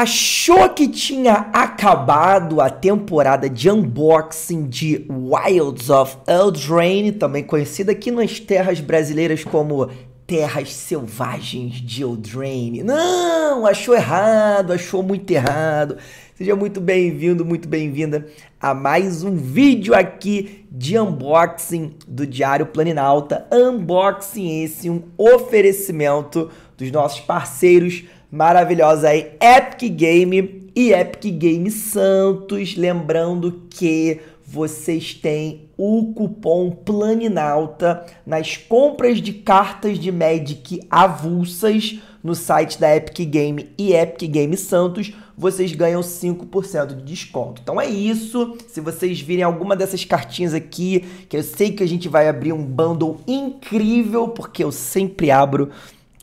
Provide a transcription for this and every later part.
achou que tinha acabado a temporada de unboxing de Wilds of Eldraine, também conhecida aqui nas terras brasileiras como Terras Selvagens de Eldraine. Não, achou errado, achou muito errado. Seja muito bem-vindo, muito bem-vinda a mais um vídeo aqui de unboxing do Diário Planinalta. Unboxing esse, um oferecimento dos nossos parceiros maravilhosa aí, Epic Game e Epic Game Santos. Lembrando que vocês têm o cupom Planinalta nas compras de cartas de Magic avulsas no site da Epic Game e Epic Game Santos, vocês ganham 5% de desconto. Então é isso. Se vocês virem alguma dessas cartinhas aqui, que eu sei que a gente vai abrir um bundle incrível, porque eu sempre abro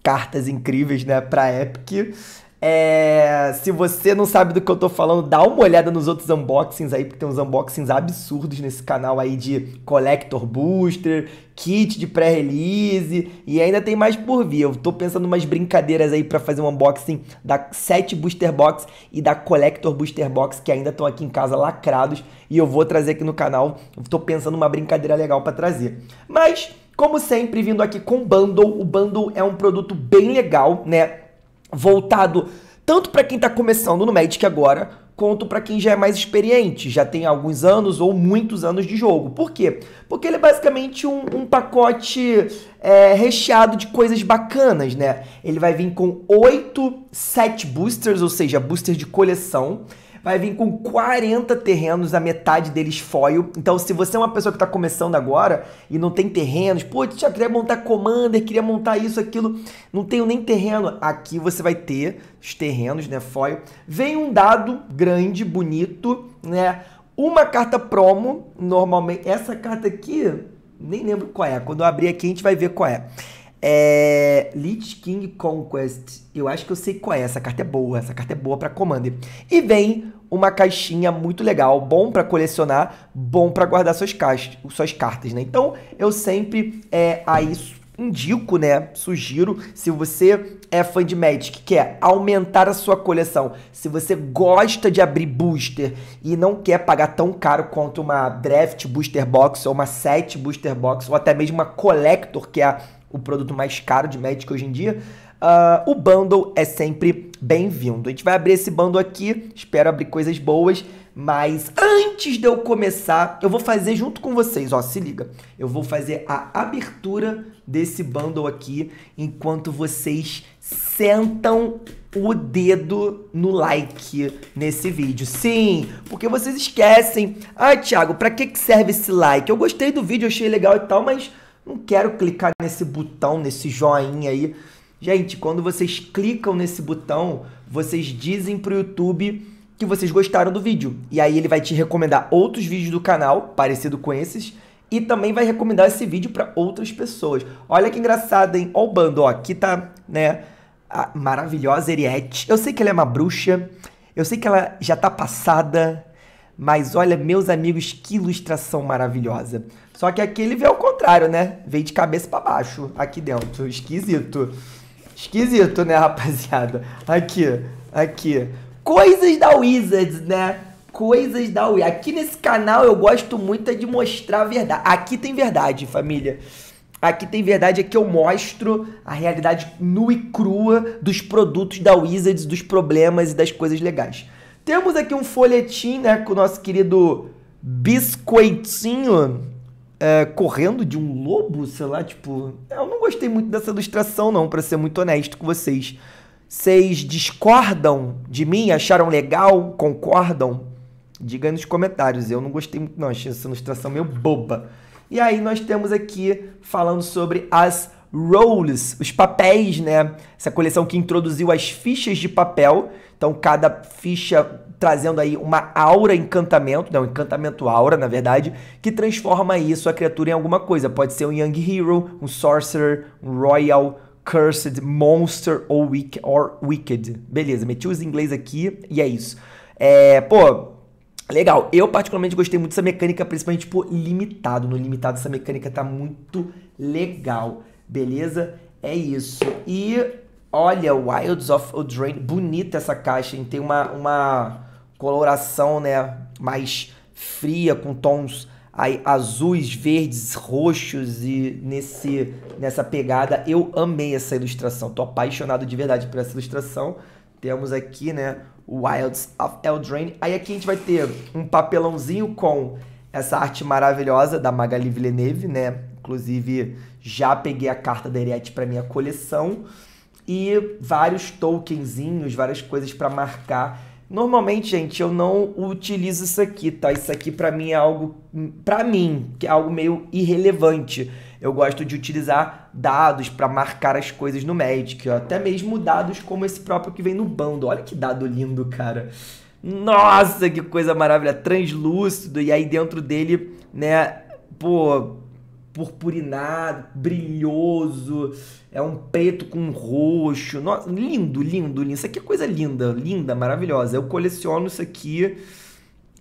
cartas incríveis, né, pra Epic. É, se você não sabe do que eu tô falando, dá uma olhada nos outros unboxings aí, porque tem uns unboxings absurdos nesse canal aí de Collector Booster, kit de pré-release e ainda tem mais por vir. Eu tô pensando umas brincadeiras aí para fazer um unboxing da 7 Booster Box e da Collector Booster Box que ainda estão aqui em casa lacrados e eu vou trazer aqui no canal. Eu tô pensando uma brincadeira legal para trazer. Mas como sempre, vindo aqui com bundle, o bundle é um produto bem legal, né? Voltado tanto para quem está começando no Magic agora, quanto para quem já é mais experiente, já tem alguns anos ou muitos anos de jogo. Por quê? Porque ele é basicamente um, um pacote é, recheado de coisas bacanas, né? Ele vai vir com oito set boosters, ou seja, boosters de coleção vai vir com 40 terrenos, a metade deles foil. Então, se você é uma pessoa que está começando agora e não tem terrenos, pô, eu queria montar Commander, queria montar isso, aquilo, não tenho nem terreno. Aqui você vai ter os terrenos, né, foil. Vem um dado grande, bonito, né? Uma carta promo, normalmente, essa carta aqui, nem lembro qual é. Quando eu abrir aqui, a gente vai ver qual é. É. Lich King Conquest. Eu acho que eu sei qual é. Essa carta é boa. Essa carta é boa para Commander. E vem uma caixinha muito legal, bom para colecionar, bom para guardar suas, caixas, suas cartas, né? Então, eu sempre é, isso indico, né? Sugiro, se você é fã de Magic, quer é aumentar a sua coleção, se você gosta de abrir booster e não quer pagar tão caro quanto uma draft booster box ou uma set booster box ou até mesmo uma collector, que é o produto mais caro de Magic hoje em dia, Uh, o bundle é sempre bem-vindo. A gente vai abrir esse bundle aqui, espero abrir coisas boas, mas antes de eu começar, eu vou fazer junto com vocês, ó, se liga. Eu vou fazer a abertura desse bundle aqui enquanto vocês sentam o dedo no like nesse vídeo. Sim, porque vocês esquecem. Ah, Thiago, para que que serve esse like? Eu gostei do vídeo, achei legal e tal, mas não quero clicar nesse botão, nesse joinha aí. Gente, quando vocês clicam nesse botão, vocês dizem para o YouTube que vocês gostaram do vídeo. E aí ele vai te recomendar outros vídeos do canal, parecido com esses, e também vai recomendar esse vídeo para outras pessoas. Olha que engraçado, hein? Olha o bando, ó. Aqui tá, né? A maravilhosa Eriette. Eu sei que ela é uma bruxa, eu sei que ela já tá passada, mas olha, meus amigos, que ilustração maravilhosa. Só que aqui ele vê ao contrário, né? Veio de cabeça para baixo, aqui dentro. Esquisito. Esquisito, né, rapaziada? Aqui, aqui. Coisas da Wizards, né? Coisas da Wizards. Aqui nesse canal eu gosto muito é de mostrar a verdade. Aqui tem verdade, família. Aqui tem verdade, é que eu mostro a realidade nua e crua dos produtos da Wizards, dos problemas e das coisas legais. Temos aqui um folhetim, né, com o nosso querido Biscoitinho é, correndo de um lobo, sei lá, tipo. Eu não gostei muito dessa ilustração, não, para ser muito honesto com vocês. Vocês discordam de mim? Acharam legal? Concordam? Diga aí nos comentários. Eu não gostei muito, não. Achei essa ilustração meio boba. E aí nós temos aqui falando sobre as roles, os papéis, né? Essa coleção que introduziu as fichas de papel. Então, cada ficha trazendo aí uma aura encantamento, né, um encantamento aura, na verdade, que transforma isso a criatura em alguma coisa. Pode ser um Young Hero, um Sorcerer, um Royal, Cursed, Monster ou weak or Wicked. Beleza, meti os inglês aqui e é isso. É, pô, legal. Eu particularmente gostei muito dessa mecânica, principalmente por limitado. No limitado essa mecânica tá muito legal. Beleza? É isso. E olha, Wilds of Drain, bonita essa caixa, hein? Tem uma, uma coloração né, mais fria, com tons aí, azuis, verdes, roxos e nesse, nessa pegada. Eu amei essa ilustração, tô apaixonado de verdade por essa ilustração. Temos aqui, né, Wilds of Eldraine. Aí aqui a gente vai ter um papelãozinho com essa arte maravilhosa da Magali Villeneuve, né? Inclusive, já peguei a carta da Eriette para minha coleção e vários tokenzinhos, várias coisas para marcar Normalmente, gente, eu não utilizo isso aqui, tá? Isso aqui para mim é algo para mim, que é algo meio irrelevante. Eu gosto de utilizar dados para marcar as coisas no Magic, ó. até mesmo dados como esse próprio que vem no bando. Olha que dado lindo, cara. Nossa, que coisa maravilha, translúcido e aí dentro dele, né, pô, purpurinado, brilhoso, é um preto com roxo. Nossa, lindo, lindo, lindo. Isso aqui é coisa linda, linda, maravilhosa. Eu coleciono isso aqui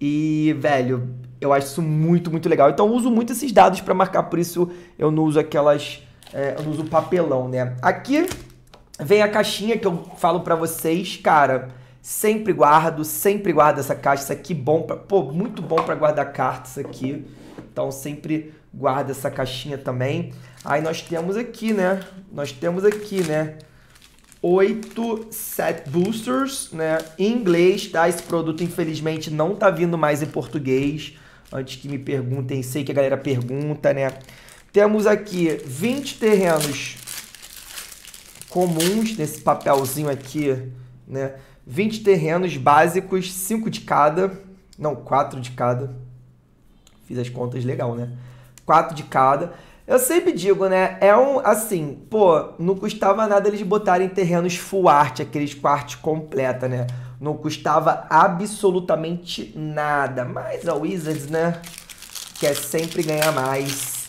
e, velho, eu acho isso muito, muito legal. Então eu uso muito esses dados para marcar, por isso eu não uso aquelas. É, eu não uso papelão, né? Aqui vem a caixinha que eu falo para vocês, cara. Sempre guardo, sempre guardo essa caixa. Isso aqui é bom, pra, pô, muito bom para guardar cartas aqui. Então sempre guarda essa caixinha também. Aí nós temos aqui, né? Nós temos aqui, né? Oito set boosters, né? Em inglês, tá? Esse produto, infelizmente, não tá vindo mais em português. Antes que me perguntem, sei que a galera pergunta, né? Temos aqui 20 terrenos comuns nesse papelzinho aqui, né? 20 terrenos básicos, 5 de cada, não, 4 de cada. Fiz as contas legal, né? quatro de cada. Eu sempre digo, né? É um assim, pô, não custava nada eles botarem terrenos full art, aqueles quartos completa, né? Não custava absolutamente nada. Mas a Wizards, né? Quer sempre ganhar mais,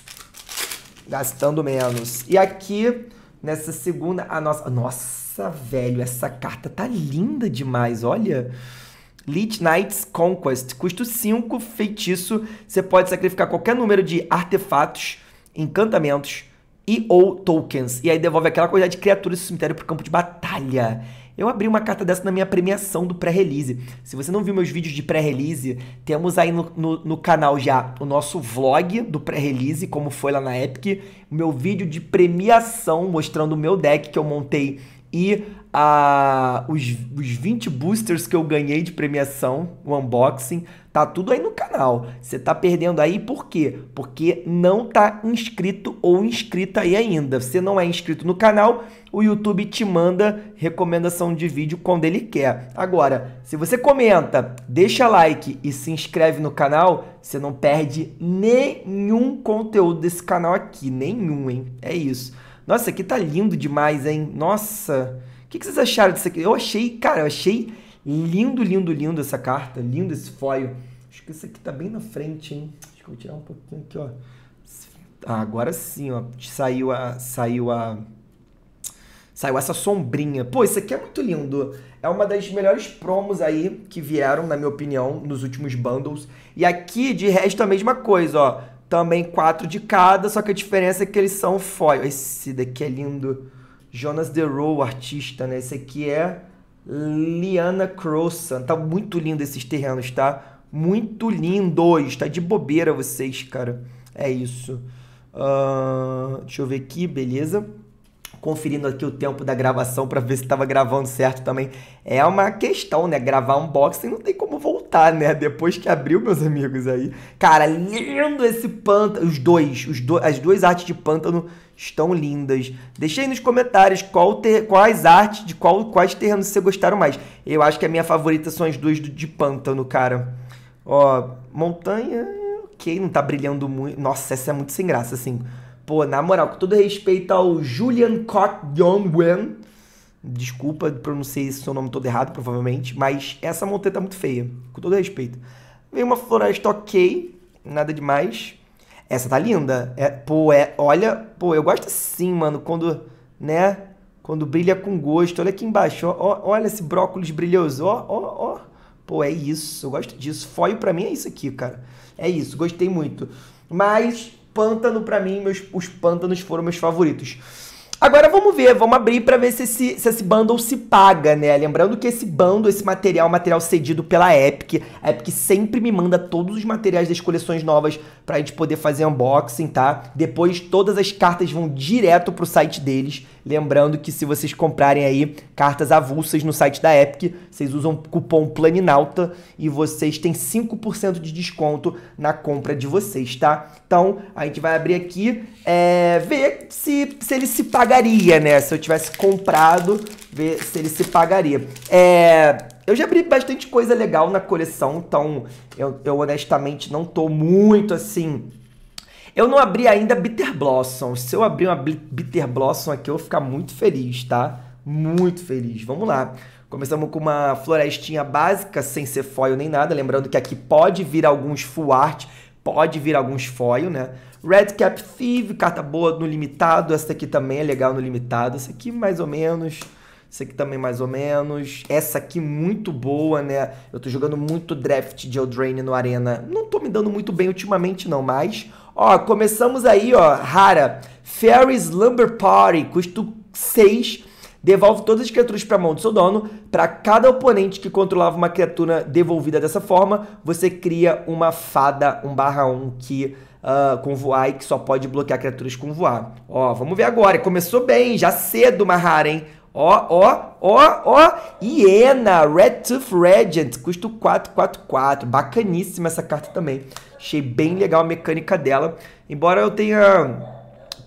gastando menos. E aqui, nessa segunda, a nossa. Nossa, velho, essa carta tá linda demais, olha. Olha. Lich Knight's Conquest. Custo 5, feitiço. Você pode sacrificar qualquer número de artefatos, encantamentos e ou tokens. E aí devolve aquela quantidade de criaturas do cemitério pro campo de batalha. Eu abri uma carta dessa na minha premiação do pré-release. Se você não viu meus vídeos de pré-release, temos aí no, no, no, canal já o nosso vlog do pré-release, como foi lá na Epic, o meu vídeo de premiação mostrando o meu deck que eu montei e a, os, os 20 boosters que eu ganhei de premiação, o unboxing, tá tudo aí no canal. Você tá perdendo aí por quê? Porque não tá inscrito ou inscrita aí ainda. Você não é inscrito no canal, o YouTube te manda recomendação de vídeo quando ele quer. Agora, se você comenta, deixa like e se inscreve no canal, você não perde nenhum conteúdo desse canal aqui, nenhum, hein? É isso. Nossa, aqui tá lindo demais, hein? Nossa, que, que vocês acharam disso aqui? Eu achei, cara, eu achei lindo, lindo, lindo essa carta, lindo esse foil. Acho que isso aqui tá bem na frente, hein? Acho que eu vou tirar um pouquinho aqui, ó. Ah, agora sim, ó. Saiu a. Saiu a. Saiu essa sombrinha. Pô, isso aqui é muito lindo. É uma das melhores promos aí que vieram, na minha opinião, nos últimos bundles. E aqui, de resto, a mesma coisa, ó. Também quatro de cada, só que a diferença é que eles são foil. Esse daqui é lindo. Jonas Deroe, artista, né? Esse aqui é Liana Crossan. Tá muito lindo esses terrenos, tá? Muito lindos. Tá de bobeira vocês, cara. É isso. Uh, deixa eu ver aqui, beleza conferindo aqui o tempo da gravação para ver se estava gravando certo também. É uma questão, né? Gravar unboxing não tem como voltar, né? Depois que abriu, meus amigos aí. Cara, lindo esse pântano. Os dois, os do... as duas artes de pântano estão lindas. Deixe aí nos comentários qual ter, quais artes, de qual, quais terrenos você gostaram mais. Eu acho que a minha favorita são as duas de pântano, cara. Ó, montanha, ok, não tá brilhando muito. Nossa, essa é muito sem graça, assim. Pô, na moral, com todo respeito ao Julian Kok Yong-wen, desculpa, pronunciei esse seu nome todo errado, provavelmente, mas essa montanha tá muito feia, com todo respeito. Veio uma floresta ok, nada demais. Essa tá linda. É, pô, é, olha, pô, eu gosto assim, mano, quando, né, quando brilha com gosto. Olha aqui embaixo, ó, ó olha esse brócolis brilhoso, ó, ó, ó. Pô, é isso, eu gosto disso. Foio pra mim é isso aqui, cara. É isso, gostei muito. Mas pântano, para mim, meus, os pântanos foram meus favoritos. Agora vamos ver, vamos abrir para ver se esse, se esse bundle se paga, né? Lembrando que esse bundle, esse material, é material cedido pela Epic. A Epic sempre me manda todos os materiais das coleções novas pra gente poder fazer unboxing, tá? Depois todas as cartas vão direto pro site deles. Lembrando que se vocês comprarem aí cartas avulsas no site da Epic, vocês usam o cupom Planinauta e vocês têm 5% de desconto na compra de vocês, tá? Então, a gente vai abrir aqui, é, ver se, se ele se pagaria, né? Se eu tivesse comprado, ver se ele se pagaria. É, eu já abri bastante coisa legal na coleção, então eu, eu honestamente não tô muito assim eu não abri ainda Bitter Blossom. Se eu abrir uma Bitter Blossom aqui, eu vou ficar muito feliz, tá? Muito feliz. Vamos lá. Começamos com uma florestinha básica, sem ser foil nem nada. Lembrando que aqui pode vir alguns full art, pode vir alguns foil, né? Red Cap Thief, carta boa no limitado. Essa aqui também é legal no limitado. Essa aqui mais ou menos. Essa aqui também mais ou menos. Essa aqui muito boa, né? Eu tô jogando muito draft de Eldraine no Arena. Não tô me dando muito bem ultimamente não, mas Ó, começamos aí, ó, rara. Fairy's Lumber Party, custo 6. Devolve todas as criaturas para a mão do seu dono. Para cada oponente que controlava uma criatura devolvida dessa forma, você cria uma fada 1 barra 1 que uh, com voar e que só pode bloquear criaturas com voar. Ó, vamos ver agora. Começou bem, já cedo uma rara, hein? Ó, ó, ó, ó. Hiena, Red Tooth Regent, custo 444. Bacaníssima essa carta também. Achei bem legal a mecânica dela. Embora eu tenha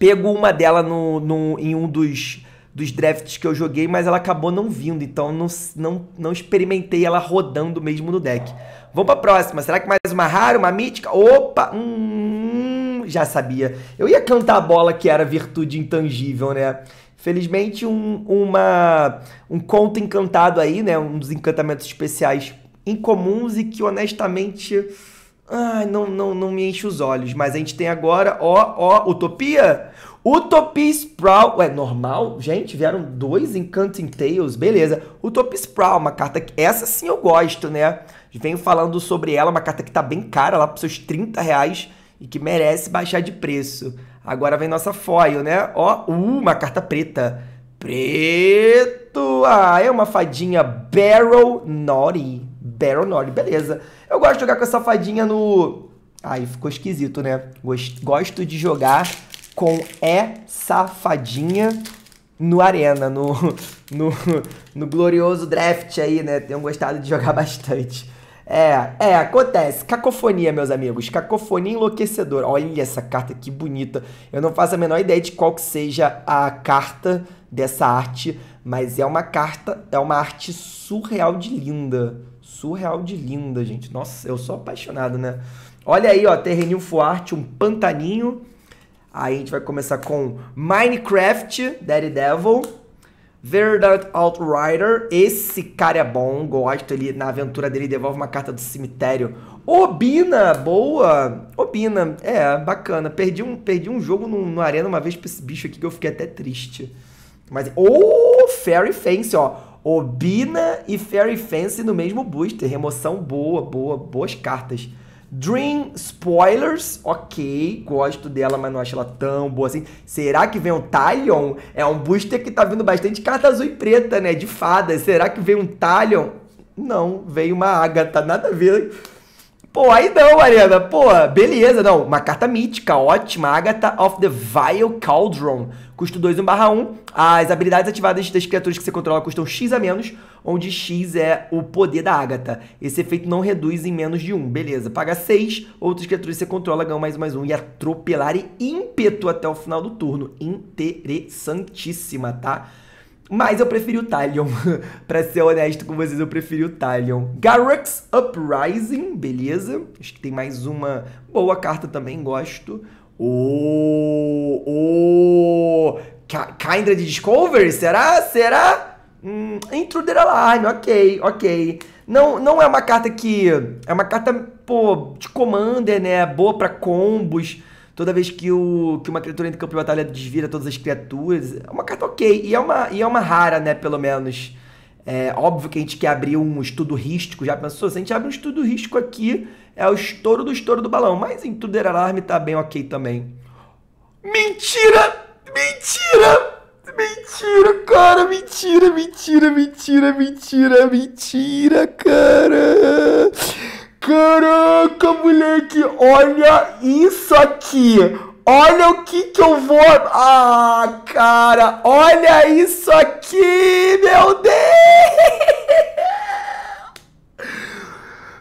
pego uma dela no, no, em um dos, dos drafts que eu joguei, mas ela acabou não vindo. Então não, não, não experimentei ela rodando mesmo no deck. Vamos pra próxima. Será que mais uma rara, uma mítica? Opa! Hum, já sabia. Eu ia cantar a bola que era virtude intangível, né? Felizmente, um, uma, um conto encantado aí, né? Um dos encantamentos especiais incomuns e que honestamente. Ai, não, não, não me enche os olhos. Mas a gente tem agora, ó, ó, Utopia! Utopia Sprawl. Ué, normal? Gente, vieram dois Encanting Tales, beleza. Utopia Sprawl, uma carta que. Essa sim eu gosto, né? Venho falando sobre ela, uma carta que tá bem cara lá pros seus 30 reais e que merece baixar de preço. Agora vem nossa foil, né? Ó, uh, uma carta preta. Preto! Ah, é uma fadinha Barrel Naughty. Barrel Naughty, beleza. Eu gosto de jogar com essa fadinha no... Aí ficou esquisito, né? Gosto de jogar com essa fadinha no Arena, no, no, no glorioso draft aí, né? Tenho gostado de jogar bastante. É, é, acontece. Cacofonia, meus amigos. Cacofonia enlouquecedora. Olha essa carta que bonita. Eu não faço a menor ideia de qual que seja a carta dessa arte, mas é uma carta, é uma arte surreal de linda. Surreal de linda, gente. Nossa, eu sou apaixonado, né? Olha aí, ó, terreninho fuarte, um pantaninho. Aí a gente vai começar com Minecraft, Daredevil. Devil. Verdant Outrider, esse cara é bom, gosto. Ele, na aventura dele, devolve uma carta do cemitério. Obina, boa! Obina, é, bacana. Perdi um, perdi um jogo no, no Arena uma vez pra esse bicho aqui que eu fiquei até triste. Mas, ô, oh, Fairy Fence, ó. Obina e Fairy Fence no mesmo booster. Remoção boa, boa, boas cartas. Dream Spoilers, ok, gosto dela, mas não acho ela tão boa assim. Será que vem um Talion? É um booster que tá vindo bastante carta azul e preta, né? De fadas. Será que vem um Talion? Não, veio uma Agatha, nada a ver Pô, aí não, Mariana. Pô, beleza, não. Uma carta mítica, ótima. Agatha of the Vile Cauldron. Custo 2, 1 barra 1. As habilidades ativadas das criaturas que você controla custam X a menos, onde X é o poder da Agatha. Esse efeito não reduz em menos de 1. Beleza, paga 6. Outras criaturas que você controla ganham mais mais 1. E atropelar e ímpeto até o final do turno. Interessantíssima, tá? Mas eu preferi o Talion. pra ser honesto com vocês, eu preferi o Talion. Garrux Uprising, beleza. Acho que tem mais uma boa carta também, gosto. O. Oh, o. Oh, Kindred of Discovery? Será? Será? Hum, Intruder Alarm, ok, ok. Não, não é uma carta que. É uma carta, pô, de commander, né? Boa pra combos. Toda vez que, o, que uma criatura entra em campo de batalha desvira todas as criaturas. É uma carta ok. E é uma, e é uma rara, né? Pelo menos. É óbvio que a gente quer abrir um estudo rístico. Já pensou? Se a gente abre um estudo rístico aqui, é o estouro do estouro do balão. Mas em tudo era alarme tá bem ok também. Mentira! Mentira! Mentira, cara, mentira, mentira, mentira, mentira, mentira, cara. Caraca, moleque, olha isso aqui. Olha o que que eu vou... Ah, cara, olha isso aqui, meu Deus!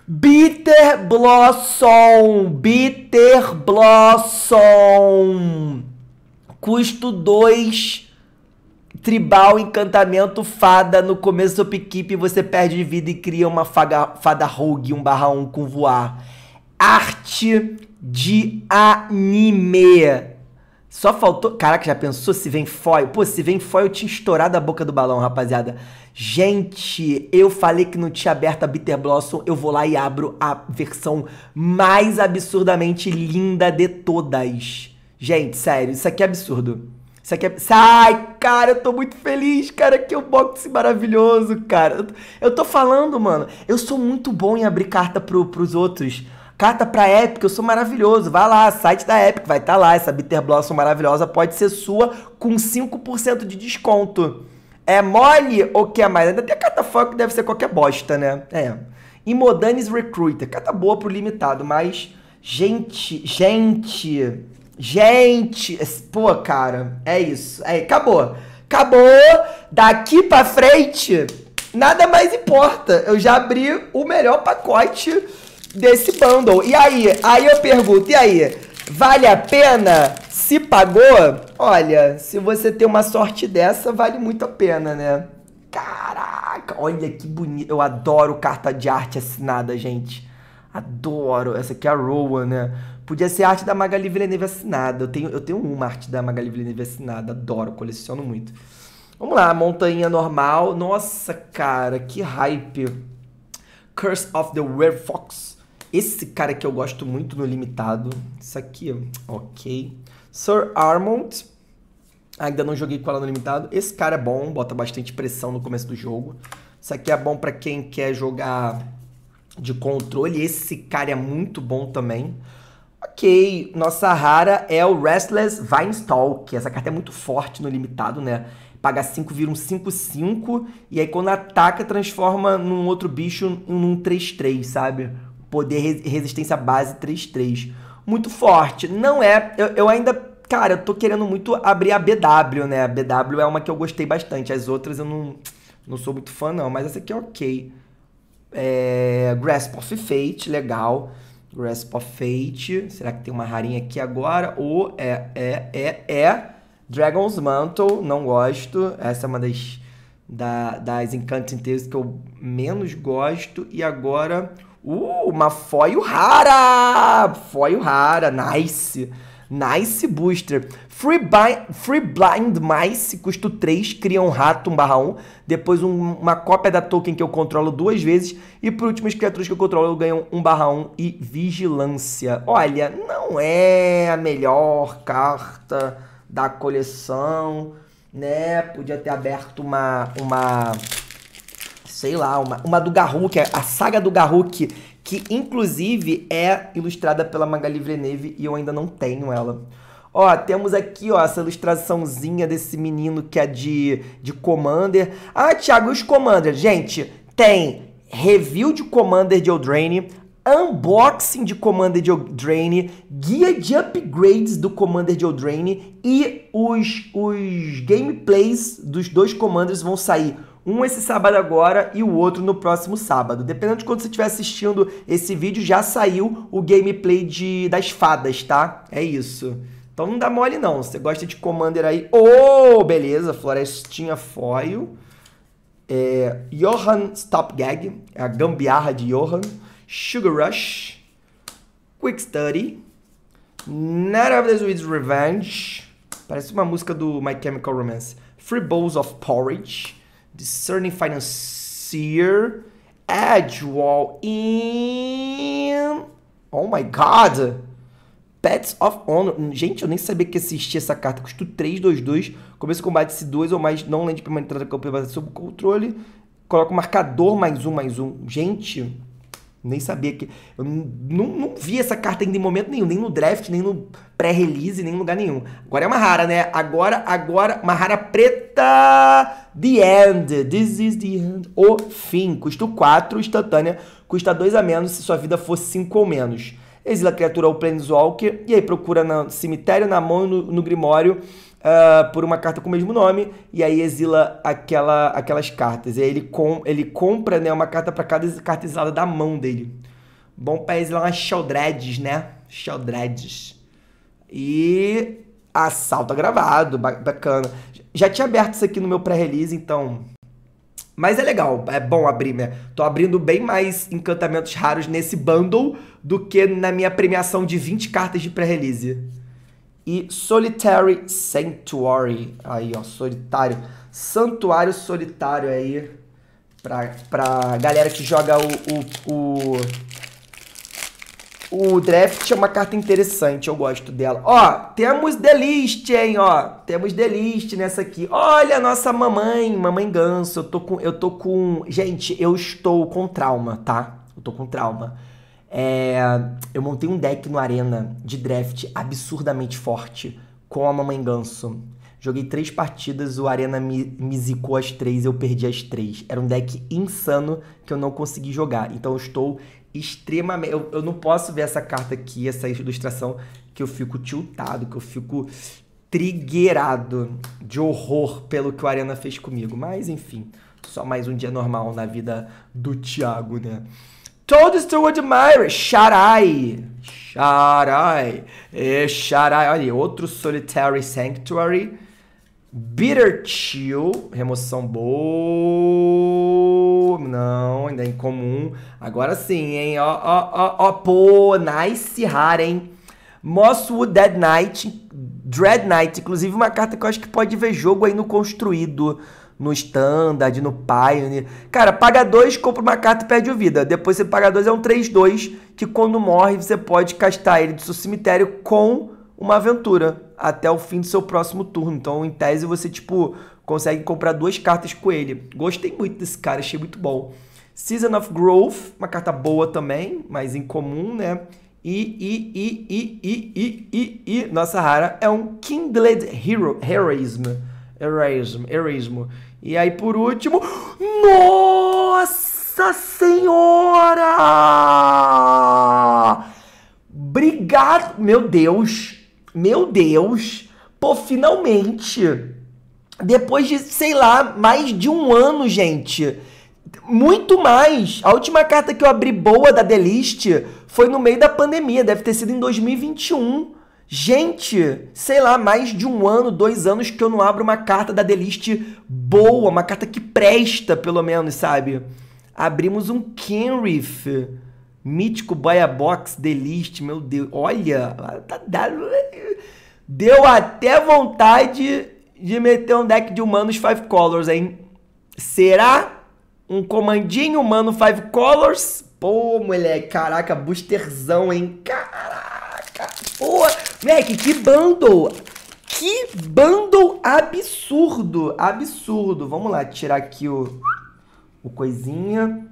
Bitter Blossom, Bitter Blossom, custo 2 Tribal Encantamento Fada. No começo do Piquipe você perde vida e cria uma faga, fada rogue 1 barra 1 com voar. Arte de anime. Só faltou. Caraca, já pensou se vem foil? Pô, se vem foil, eu tinha estourado a boca do balão, rapaziada. Gente, eu falei que não tinha aberto a Bitter Blossom. Eu vou lá e abro a versão mais absurdamente linda de todas. Gente, sério, isso aqui é absurdo. Isso é- Sai, cara, eu tô muito feliz, cara, que é boxe maravilhoso, cara. Eu tô falando, mano, eu sou muito bom em abrir carta pro, pros outros. Carta pra Epic, eu sou maravilhoso. Vai lá, site da Epic, vai estar tá lá. Essa Bitter Blossom maravilhosa pode ser sua com 5% de desconto. É mole ou que é mais? Ainda tem a carta fã que deve ser qualquer bosta, né? É. E Modanis Recruiter, carta boa pro limitado, mas. Gente, gente. Gente, pô, cara, é isso. É, acabou. Acabou. Daqui pra frente, nada mais importa. Eu já abri o melhor pacote desse bundle. E aí? Aí eu pergunto, e aí? Vale a pena? Se pagou? Olha, se você tem uma sorte dessa, vale muito a pena, né? Caraca, olha que bonito. Eu adoro carta de arte assinada, gente. Adoro. Essa aqui a Rowan, né? Podia ser a arte da Magali Villeneuve assinada. Eu tenho, eu tenho uma arte da Magali Villeneuve assinada. Adoro, coleciono muito. Vamos lá, montanha normal. Nossa, cara, que hype. Curse of the Werefox. Esse cara que eu gosto muito no limitado. Isso aqui, ok. Sir Armond. Ainda não joguei com ela no limitado. Esse cara é bom, bota bastante pressão no começo do jogo. Isso aqui é bom para quem quer jogar de controle. Esse cara é muito bom também. Ok, nossa rara é o Restless Stalk. Essa carta é muito forte no limitado, né? Paga 5, vira um 5-5. E aí quando ataca, transforma num outro bicho num 3-3, sabe? Poder resistência base 3-3. Muito forte. Não é. Eu, eu, ainda. Cara, eu tô querendo muito abrir a BW, né? A BW é uma que eu gostei bastante. As outras eu não, não sou muito fã, não. Mas essa aqui é ok. É, Grasp of Fate, legal. Grasp of Fate. Será que tem uma rarinha aqui agora? Ou é, é, é, é. Dragon's Mantle, não gosto. Essa é uma das, da, das Encanting Tales que eu menos gosto. E agora. Uh, uma foil rara! Foil rara, nice! Nice Booster. Free, by, free Blind Mice, custo 3, cria um rato, 1 barra 1. Depois um, uma cópia da token que eu controlo duas vezes. E por último, as criaturas que eu controlo eu ganho 1 barra 1 e Vigilância. Olha, não é a melhor carta da coleção, né? Podia ter aberto uma... uma sei lá, uma, uma do Garruk, a saga do Garruk que inclusive é ilustrada pela Magali Vreneve e eu ainda não tenho ela. Ó, temos aqui, ó, essa ilustraçãozinha desse menino que é de, de Commander. Ah, Thiago, os Commander? Gente, tem review de Commander de Eldraine, unboxing de Commander de Eldraine, guia de upgrades do Commander de Eldraine e os, os gameplays dos dois Commanders vão sair um esse sábado agora e o outro no próximo sábado. Dependendo de quando você estiver assistindo esse vídeo, já saiu o gameplay de, das fadas, tá? É isso. Então não dá mole não. Você gosta de Commander aí? Oh, beleza. Florestinha Foil. É, Johan Stopgag. É a gambiarra de Johan. Sugar Rush. Quick Study. the with Revenge. Parece uma música do My Chemical Romance. Free Bowls of Porridge. Discerning Financier, Edgewall in... Oh my God! Pets of Honor. Gente, eu nem sabia que existia essa carta. Custo 3, 2, 2. Começo combate se 2 ou mais não lente permanente do campo sob controle. Coloca o marcador mais um, mais um. Gente, nem sabia que. Eu não, não vi essa carta ainda em momento nenhum, nem no draft, nem no pré-release, nem em lugar nenhum. Agora é uma rara, né? Agora, agora, uma rara preta. The end. This is the end. O fim. Custo 4, instantânea. Custa 2 a menos se sua vida fosse 5 ou menos. Exila a criatura ao Planeswalker. E aí procura no cemitério, na mão e no, no grimório uh, por uma carta com o mesmo nome e aí exila aquela, aquelas cartas. E aí ele, com, ele compra né, uma carta para cada carta exilada da mão dele. Bom pra exilar umas sheldreds né? sheldreds E assalto gravado, bacana. Já tinha aberto isso aqui no meu pré-release, então. Mas é legal, é bom abrir, né? Tô abrindo bem mais encantamentos raros nesse bundle do que na minha premiação de 20 cartas de pré-release e Solitary Sanctuary. Aí, ó, solitário. Santuário solitário aí. Pra, pra galera que joga o, o, o, o draft é uma carta interessante, eu gosto dela. Ó, temos The List, hein, ó. Temos The List nessa aqui. Olha a nossa mamãe, mamãe ganso. Eu tô com, eu tô com... Gente, eu estou com trauma, tá? Eu tô com trauma. É, eu montei um deck no Arena de draft absurdamente forte com a Mamãe Ganso. Joguei três partidas, o Arena me, me zicou as três, eu perdi as três. Era um deck insano que eu não consegui jogar. Então eu estou extremamente. Eu, eu não posso ver essa carta aqui, essa ilustração, que eu fico tiltado, que eu fico trigueirado de horror pelo que o Arena fez comigo. Mas enfim, só mais um dia normal na vida do Thiago, né? Todos to admire. Sharai. Sharai. E eh, Sharai. Olha aí, outro Solitary Sanctuary. Bitter Chill, remoção boa. Não, ainda é incomum. Agora sim, hein? Ó, ó, ó, ó, pô, nice Rare, hein? Mosswood Dead Knight, Dread Knight, inclusive uma carta que eu acho que pode ver jogo aí no construído no Standard, no Pioneer. Cara, paga dois, compra uma carta e perde o vida. Depois você paga dois, é um 3-2, que quando morre você pode castar ele do seu cemitério com uma aventura até o fim do seu próximo turno. Então, em tese, você, tipo, consegue comprar duas cartas com ele. Gostei muito desse cara, achei muito bom. Season of Growth, uma carta boa também, mas incomum, né? E, e, e, e, e, e, e, e, nossa rara é um Kindled Hero, Heroism Erasmo, Erasmo. E aí, por último. Nossa Senhora! Obrigado! Meu Deus! Meu Deus! Pô, finalmente! Depois de, sei lá, mais de um ano, gente. Muito mais! A última carta que eu abri boa da The List foi no meio da pandemia, deve ter sido em 2021. Gente, sei lá, mais de um ano, dois anos que eu não abro uma carta da Delist boa, uma carta que presta, pelo menos, sabe? Abrimos um Kenrith, mítico Baia Box Delist, meu Deus, olha, tá dando... Deu até vontade de meter um deck de humanos Five Colors, hein? Será um comandinho humano Five Colors? Pô, moleque, caraca, boosterzão, hein? Caraca! boa. Mac, que bundle! Que bundle absurdo! Absurdo! Vamos lá, tirar aqui o, o coisinha.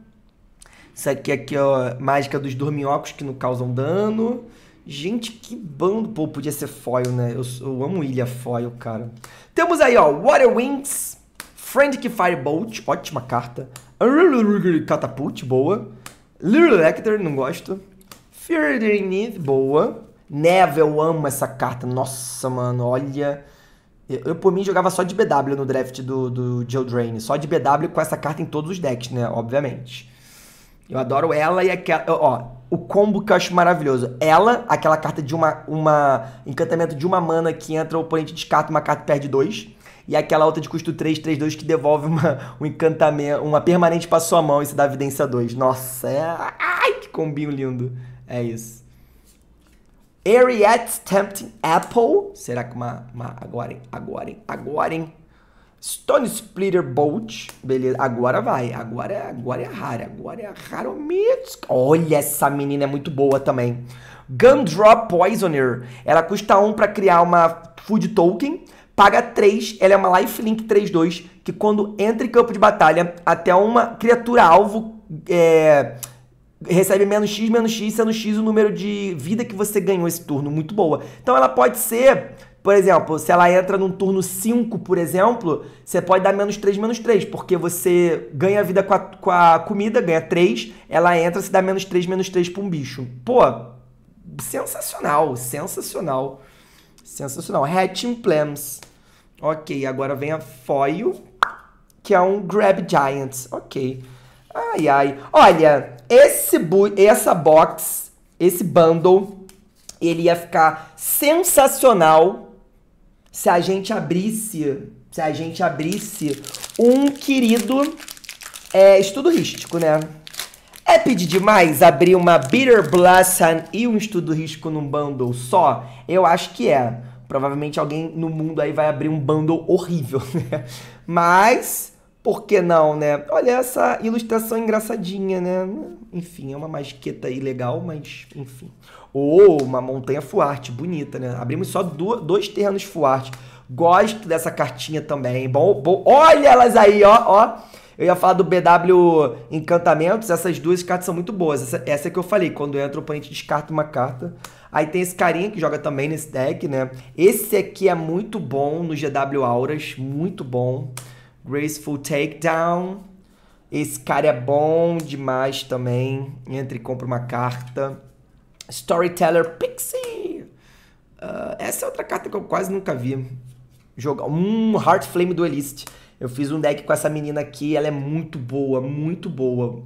Isso aqui, aqui, ó, mágica dos dorminhocos que não causam dano. Gente, que bando. Pô, podia ser foil, né? Eu, eu amo ilha foil, cara. Temos aí, ó, Water Wings, Fire Firebolt, ótima carta. Catapult, boa. Little Lecter, não gosto. Fear boa. Neva, eu amo essa carta. Nossa, mano, olha. Eu, eu, por mim, jogava só de BW no draft do, do Drain. Só de BW com essa carta em todos os decks, né? Obviamente. Eu adoro ela e aquela. Ó, o combo que eu acho maravilhoso. Ela, aquela carta de uma. uma encantamento de uma mana que entra, o oponente descarta uma carta e perde dois. E aquela outra de custo 3, 3, 2 que devolve uma, um encantamento, uma permanente pra sua mão e se dá evidência 2. Nossa, é. Ai, que combinho lindo. É isso. Ariat Tempting Apple. Será que uma, uma agora, agora, agora, hein? Stone Splitter Bolt. Beleza, agora vai. Agora, agora é rara. Agora é raro mesmo. Olha, essa menina é muito boa também. Gundrop Poisoner. Ela custa 1 um para criar uma Food Token. Paga 3. Ela é uma Lifelink 3-2. Que quando entra em campo de batalha, até uma criatura alvo. É recebe menos X, menos X, sendo X o número de vida que você ganhou esse turno. Muito boa. Então ela pode ser, por exemplo, se ela entra num turno 5, por exemplo, você pode dar menos 3, menos 3, porque você ganha vida com a, com a comida, ganha 3, ela entra, se dá menos 3, menos 3 para um bicho. Pô, sensacional, sensacional. Sensacional. Hatching Plans. Ok, agora vem a Foil, que é um Grab Giant. Ok. Ai, ai. Olha, esse essa box, esse bundle, ele ia ficar sensacional se a gente abrisse, se a gente abrisse um querido é, estudo rístico, né? É pedir demais abrir uma Bitter Blossom e um estudo rístico num bundle só? Eu acho que é. Provavelmente alguém no mundo aí vai abrir um bundle horrível, né? Mas por que não, né? Olha essa ilustração engraçadinha, né? Enfim, é uma masqueta aí legal, mas enfim. Ou oh, uma montanha fuarte, bonita, né? Abrimos só dois terrenos fuarte. Gosto dessa cartinha também. Bom, bom. Olha elas aí, ó, ó. Eu ia falar do BW Encantamentos, essas duas cartas são muito boas. Essa, essa é que eu falei, quando entra o oponente descarta uma carta. Aí tem esse carinha que joga também nesse deck, né? Esse aqui é muito bom no GW Auras, muito bom. Graceful Takedown. Esse cara é bom demais também. Entre e compra uma carta. Storyteller Pixie. Uh, essa é outra carta que eu quase nunca vi jogar. Um Heart Flame Duelist. Eu fiz um deck com essa menina aqui. Ela é muito boa, muito boa.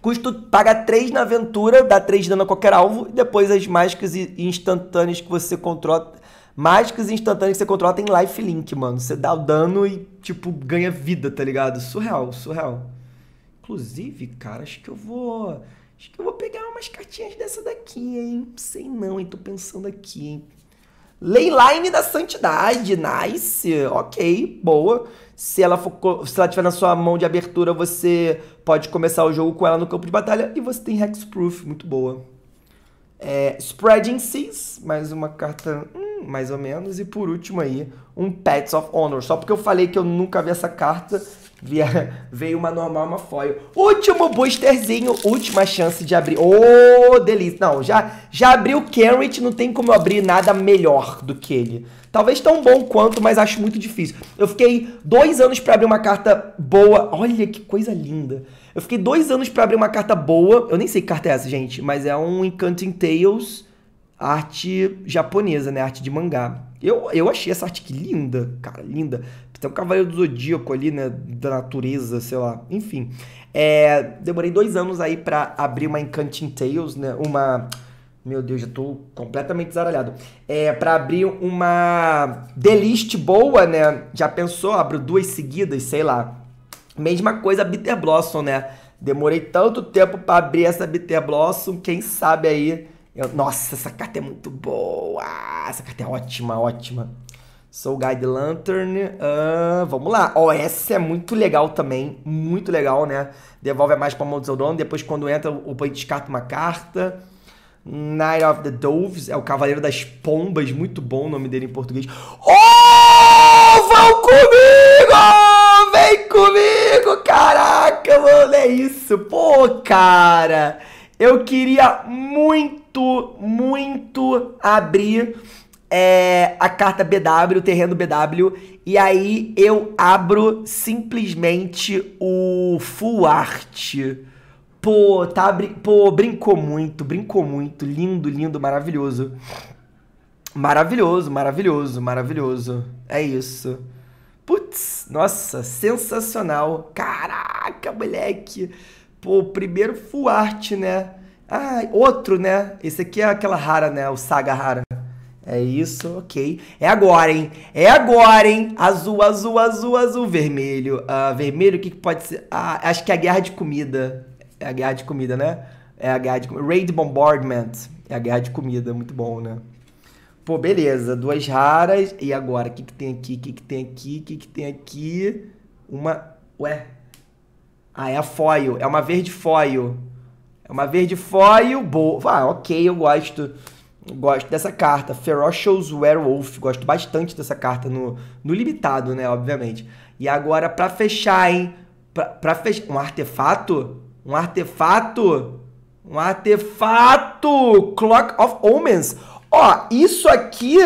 Custo paga 3 na aventura, dá 3 de dano a qualquer alvo, e depois as mágicas instantâneas que você controla, mágicas instantâneas que você controla tem life link, mano. Você dá o dano e, tipo, ganha vida, tá ligado? Surreal, surreal. Inclusive, cara, acho que eu vou. Acho que eu vou pegar umas cartinhas dessa daqui, hein? Não sei não, hein? Tô pensando aqui, hein? Leyline da Santidade, nice, ok, boa. Se ela, for, se ela tiver na sua mão de abertura, você pode começar o jogo com ela no campo de batalha. E você tem Hexproof, muito boa. É, Spreading Seas, mais uma carta... Hum, mais ou menos. E por último aí, um Pets of Honor. Só porque eu falei que eu nunca vi essa carta, via, veio uma normal, uma foil. Último boosterzinho, última chance de abrir. Ô, oh, delícia. Não, já, já abriu o Carrot, não tem como eu abrir nada melhor do que ele. Talvez tão bom quanto, mas acho muito difícil. Eu fiquei dois anos para abrir uma carta boa. Olha que coisa linda. Eu fiquei dois anos para abrir uma carta boa. Eu nem sei que carta é essa, gente, mas é um Encanting Tales arte japonesa, né? Arte de mangá. Eu, eu achei essa arte linda, cara, linda. Tem um Cavaleiro do Zodíaco ali, né? Da natureza, sei lá. Enfim. É, demorei dois anos aí para abrir uma Encanting Tales, né? Uma. Meu Deus, já tô completamente zaralhado. É, para abrir uma delist boa, né? Já pensou? Abro duas seguidas, sei lá. Mesma coisa Bitter Blossom, né? Demorei tanto tempo para abrir essa Bitter Blossom, quem sabe aí eu, nossa, essa carta é muito boa! Essa carta é ótima, ótima. Soul Guide Lantern. Uh, vamos lá. Ó, oh, essa é muito legal também. Muito legal, né? Devolve a mais pra mão do seu dono. Depois, quando entra, o pai descarta uma carta. Night of the Doves. É o Cavaleiro das Pombas. Muito bom o nome dele em português. Oh! Vão comigo! Vem comigo! Caraca, mano, é isso. Pô, cara. Eu queria muito muito, muito abrir é, a carta BW, o terreno BW, e aí eu abro simplesmente o Full Art. Pô, tá, pô, brincou muito, brincou muito, lindo, lindo, maravilhoso. Maravilhoso, maravilhoso, maravilhoso. É isso. Putz, nossa, sensacional. Caraca, moleque. Pô, primeiro full art, né? Ah, outro, né? Esse aqui é aquela rara, né? O Saga rara. É isso, ok. É agora, hein? É agora, hein? Azul, azul, azul, azul, vermelho. Ah, vermelho, o que, que pode ser? Ah, acho que é a guerra de comida. É a guerra de comida, né? É a guerra de comida. Raid Bombardment. É a guerra de comida, muito bom, né? Pô, beleza. Duas raras. E agora? O que, que tem aqui? O que, que tem aqui? O que, que tem aqui? Uma. Ué? Ah, é a foil. É uma verde foil. É uma verde foil boa. Ah, ok, eu gosto. Gosto dessa carta. Ferocious Werewolf. Gosto bastante dessa carta no, no limitado, né? Obviamente. E agora, para fechar, hein? Pra, pra fechar. Um artefato? Um artefato? Um artefato! Clock of Omens. Ó, isso aqui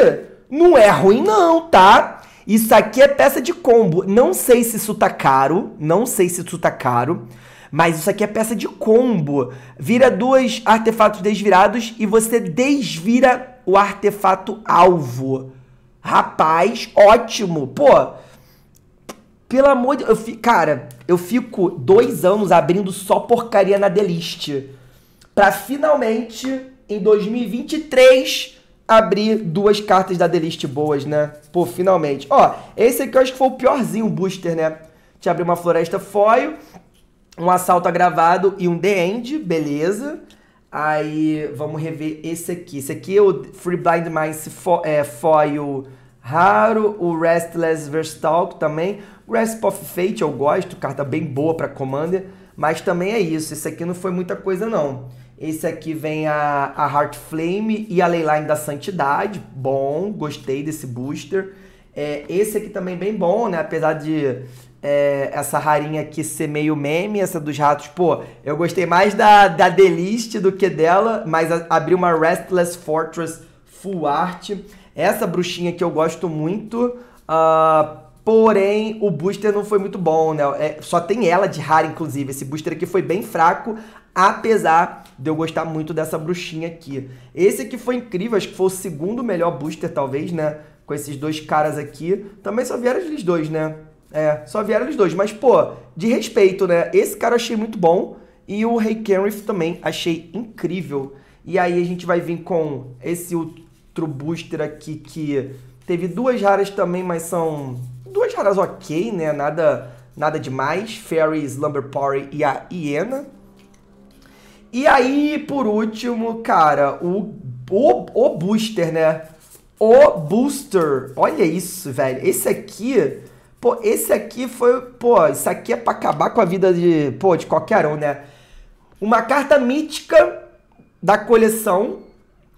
não é ruim, não, tá? Isso aqui é peça de combo. Não sei se isso tá caro. Não sei se isso tá caro. Mas isso aqui é peça de combo. Vira dois artefatos desvirados e você desvira o artefato alvo. Rapaz, ótimo. Pô, pelo amor de... Eu fi... Cara, eu fico dois anos abrindo só porcaria na delist. Pra finalmente, em 2023, abrir duas cartas da delist boas, né? Pô, finalmente. Ó, esse aqui eu acho que foi o piorzinho, booster, né? Te abrir uma floresta foil um assalto agravado e um The End, beleza. Aí vamos rever esse aqui. Esse aqui é o Free Blind Mice fo é, Foil raro. O Restless Verstalk também. Grasp of Fate eu gosto, carta bem boa para Commander. Mas também é isso, esse aqui não foi muita coisa não. Esse aqui vem a, a Heart Flame e a Leyline da Santidade. Bom, gostei desse booster. É, esse aqui também bem bom, né? Apesar de é, essa rarinha aqui ser meio meme, essa dos ratos, pô, eu gostei mais da, da The List do que dela, mas abriu abri uma Restless Fortress full art. Essa bruxinha que eu gosto muito, uh, porém o booster não foi muito bom, né? É, só tem ela de rara, inclusive. Esse booster aqui foi bem fraco, apesar de eu gostar muito dessa bruxinha aqui. Esse aqui foi incrível, acho que foi o segundo melhor booster, talvez, né? Com esses dois caras aqui. Também só vieram eles dois, né? É, só vieram os dois. Mas, pô, de respeito, né? Esse cara eu achei muito bom. E o Ray Kenrith também achei incrível. E aí a gente vai vir com esse outro booster aqui que teve duas raras também, mas são duas raras ok, né? Nada, nada demais. Fairy, Slumber Party e a Hiena. E aí, por último, cara, o, o, o booster, né? O booster. Olha isso, velho. Esse aqui Pô, esse aqui foi, pô, isso aqui é para acabar com a vida de, pô, de qualquer um, né? Uma carta mítica da coleção,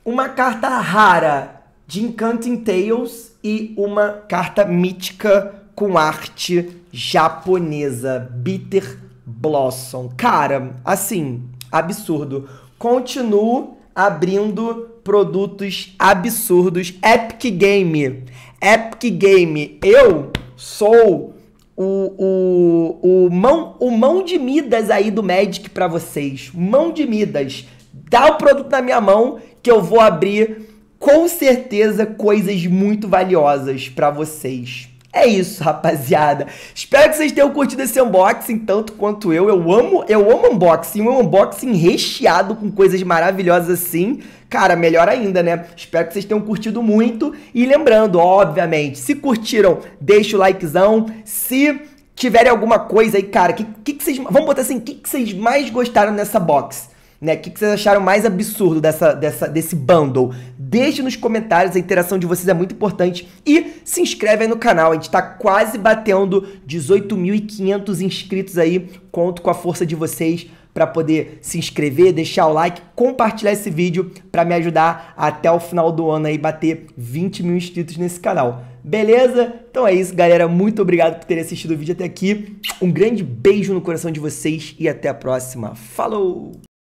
uma carta rara de Encanting Tales e uma carta mítica com arte japonesa, Bitter Blossom. Cara, assim, absurdo. Continuo abrindo produtos absurdos. Epic Game. Epic Game. Eu sou o, o, o, mão, o mão de Midas aí do Magic para vocês. Mão de Midas. Dá o produto na minha mão que eu vou abrir com certeza coisas muito valiosas para vocês. É isso, rapaziada. Espero que vocês tenham curtido esse unboxing tanto quanto eu. Eu amo, eu amo unboxing, um unboxing recheado com coisas maravilhosas assim. Cara, melhor ainda, né? Espero que vocês tenham curtido muito. E lembrando, obviamente, se curtiram, deixa o likezão. Se tiverem alguma coisa aí, cara, que, que, que vocês. Vamos botar assim, o que, que vocês mais gostaram nessa box? Né? O que, que vocês acharam mais absurdo dessa, dessa, desse bundle? Deixe nos comentários, a interação de vocês é muito importante. E se inscreve aí no canal, a gente tá quase batendo 18.500 inscritos aí. Conto com a força de vocês para poder se inscrever, deixar o like, compartilhar esse vídeo para me ajudar até o final do ano aí bater 20 mil inscritos nesse canal. Beleza? Então é isso, galera. Muito obrigado por terem assistido o vídeo até aqui. Um grande beijo no coração de vocês e até a próxima. Falou!